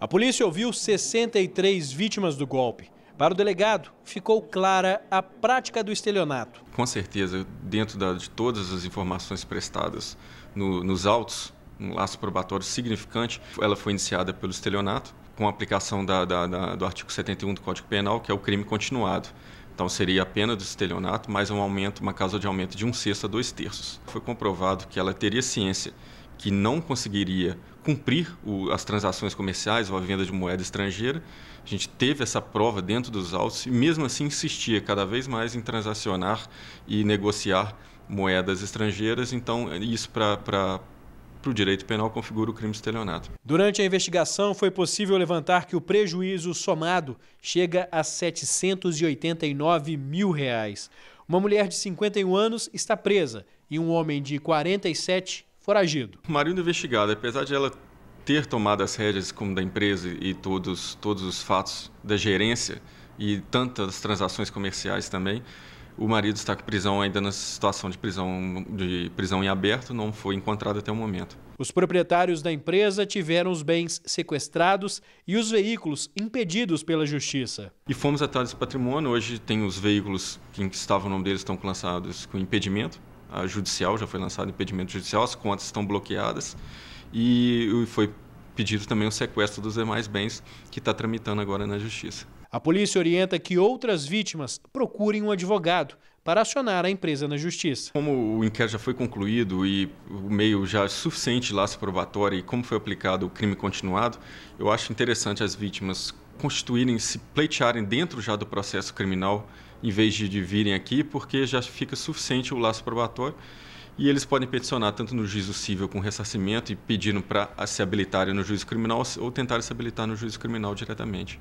A polícia ouviu 63 vítimas do golpe. Para o delegado, ficou clara a prática do estelionato. Com certeza, dentro de todas as informações prestadas no, nos autos, um laço probatório significante, ela foi iniciada pelo estelionato, com a aplicação da, da, do artigo 71 do Código Penal, que é o crime continuado. Então seria a pena do estelionato mais um aumento, uma causa de aumento de um sexto a dois terços. Foi comprovado que ela teria ciência que não conseguiria cumprir o, as transações comerciais ou a venda de moeda estrangeira. A gente teve essa prova dentro dos autos e, mesmo assim, insistia cada vez mais em transacionar e negociar moedas estrangeiras. Então, isso para o direito penal configura o crime de estelionato. Durante a investigação, foi possível levantar que o prejuízo somado chega a 789 mil reais. Uma mulher de 51 anos está presa e um homem de 47 foragido. Marina investigada, apesar de ela ter tomado as rédeas como da empresa e todos, todos os fatos da gerência e tantas transações comerciais também, o marido está com prisão ainda na situação de prisão de prisão em aberto, não foi encontrado até o momento. Os proprietários da empresa tiveram os bens sequestrados e os veículos impedidos pela justiça. E fomos atrás desse patrimônio. Hoje tem os veículos que estavam no nome deles estão lançados com impedimento judicial, já foi lançado impedimento judicial, as contas estão bloqueadas e foi pedido também o sequestro dos demais bens que está tramitando agora na Justiça. A polícia orienta que outras vítimas procurem um advogado para acionar a empresa na justiça. Como o inquérito já foi concluído e o meio já é suficiente laço probatório e como foi aplicado o crime continuado, eu acho interessante as vítimas constituírem, se pleitearem dentro já do processo criminal, em vez de, de virem aqui, porque já fica suficiente o laço probatório. E eles podem peticionar tanto no juízo civil com ressarcimento e pedindo para se habilitarem no juízo criminal ou tentarem se habilitar no juízo criminal diretamente.